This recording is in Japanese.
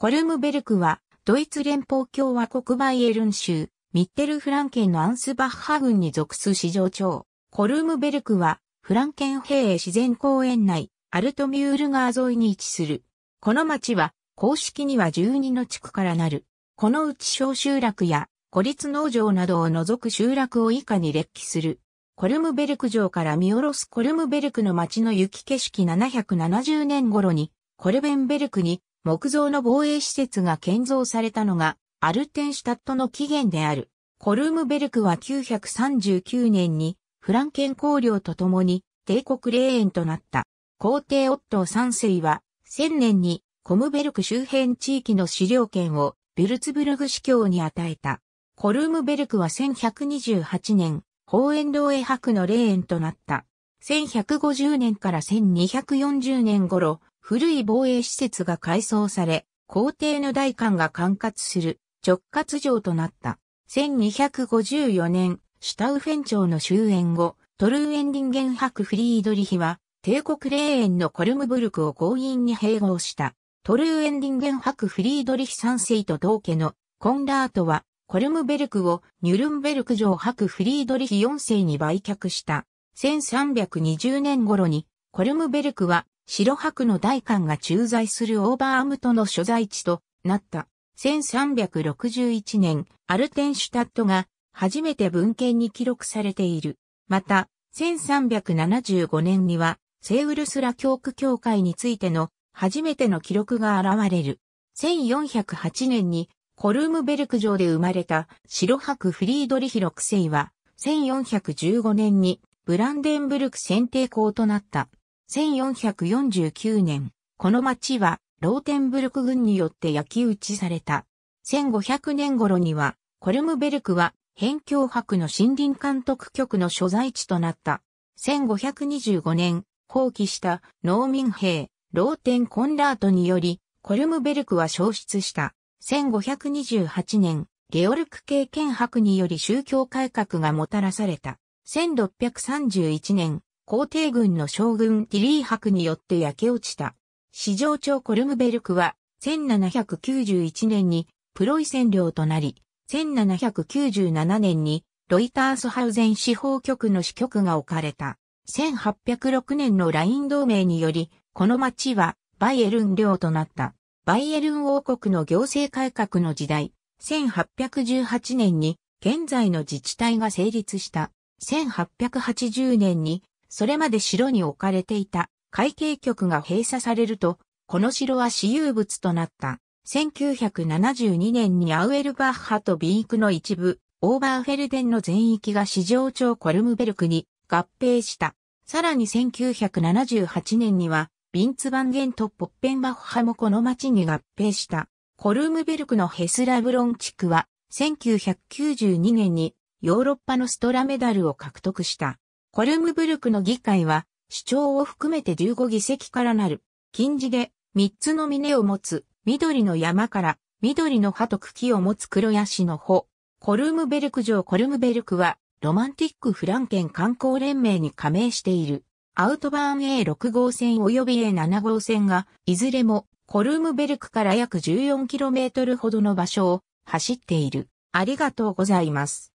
コルムベルクは、ドイツ連邦共和国バイエルン州、ミッテルフランケンのアンスバッハ郡に属す市場長。コルムベルクは、フランケン平衛自然公園内、アルトミュール川沿いに位置する。この町は、公式には12の地区からなる。このうち小集落や、孤立農場などを除く集落を以下に列記する。コルムベルク城から見下ろすコルムベルクの町の雪景色770年頃に、コルベンベルクに木造の防衛施設が建造されたのが、アルテンシュタットの起源である。コルムベルクは939年にフランケン公領と共に帝国霊園となった。皇帝オットー三世は1000年にコムベルク周辺地域の資料権をビルツブルグ司教に与えた。コルムベルクは1128年、ホーエンロ博の霊園となった。1150年から1240年頃、古い防衛施設が改装され、皇帝の大官が管轄する直轄城となった。1254年、シュタウフェン朝の終焉後、トルーエンディンゲン博フリードリヒは、帝国霊園のコルムブルクを強引に併合した。トルーエンディンゲン博フリードリヒ三世と同家のコンラートは、コルムベルクをニュルンベルク城博フリードリヒ4世に売却した。1320年頃に、コルムベルクは白白の大官が駐在するオーバーアムトの所在地となった。1361年、アルテンシュタットが初めて文献に記録されている。また、1375年には、セウルスラ教区教会についての初めての記録が現れる。1408年にコルムベルク城で生まれた白白フリードリヒ六世は1415年にブランデンブルク選定校となった。1449年、この町はローテンブルク軍によって焼き打ちされた。1500年頃には、コルムベルクは、辺境博の森林監督局の所在地となった。1525年、放棄した農民兵、ローテン・コンラートにより、コルムベルクは消失した。1528年、ゲオルク系剣博により宗教改革がもたらされた。1631年、皇帝軍の将軍ティリー博によって焼け落ちた。市場長コルムベルクは、1791年にプロイセン領となり、1797年にロイタースハウゼン司法局の支局が置かれた。1806年のライン同盟により、この町はバイエルン領となった。バイエルン王国の行政改革の時代、1818年に現在の自治体が成立した。1880年にそれまで城に置かれていた会計局が閉鎖されると、この城は私有物となった。1972年にアウエルバッハとビークの一部、オーバーフェルデンの全域が市場町コルムベルクに合併した。さらに1978年には、ビンツバンゲントポッペンバッハもこの町に合併した。コルムベルクのヘスラブロン地区は、1992年にヨーロッパのストラメダルを獲得した。コルムブルクの議会は、首長を含めて15議席からなる。近似で、3つの峰を持つ、緑の山から、緑の葉と茎を持つ黒ヤシの穂。コルムベルク城コルムベルクは、ロマンティックフランケン観光連盟に加盟している。アウトバーン A6 号線及び A7 号線が、いずれも、コルムベルクから約 14km ほどの場所を走っている。ありがとうございます。